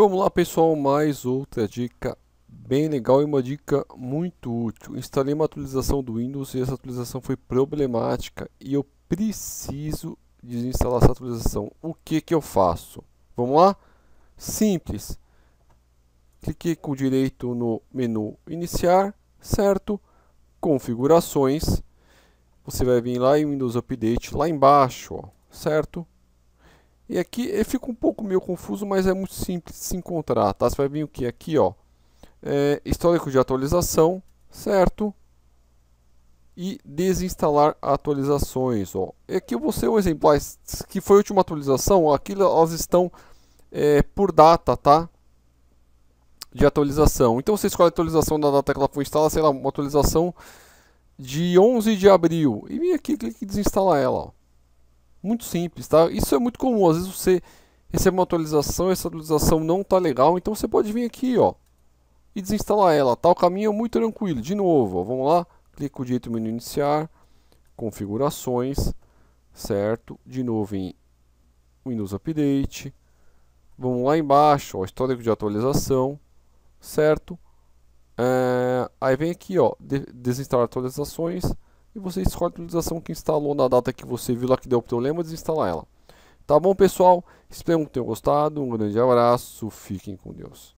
Vamos lá pessoal, mais outra dica bem legal e uma dica muito útil. Instalei uma atualização do Windows e essa atualização foi problemática e eu preciso desinstalar essa atualização. O que que eu faço? Vamos lá? Simples. Cliquei com o direito no menu iniciar, certo? Configurações. Você vai vir lá em Windows Update, lá embaixo, ó, certo? E aqui fica um pouco meio confuso, mas é muito simples de se encontrar, tá? Você vai vir o que aqui, ó, é, histórico de atualização, certo? E desinstalar atualizações, ó. E aqui eu vou ser um exemplo, que foi a última atualização, aqui elas estão é, por data, tá? De atualização. Então você escolhe a atualização da data que ela foi instalada, sei lá, uma atualização de 11 de abril. E vem aqui, clique em desinstalar ela, ó. Muito simples, tá? Isso é muito comum, às vezes você recebe uma atualização, essa atualização não tá legal, então você pode vir aqui, ó, e desinstalar ela, tá? O caminho é muito tranquilo. De novo, ó, vamos lá, clico direito no menu iniciar, configurações, certo? De novo em Windows Update, vamos lá embaixo, ó, histórico de atualização, certo? É, aí vem aqui, ó, de desinstalar atualizações, e você escolhe a atualização que instalou na data que você viu lá que deu problema, desinstala ela. Tá bom, pessoal? Espero que tenham gostado. Um grande abraço. Fiquem com Deus.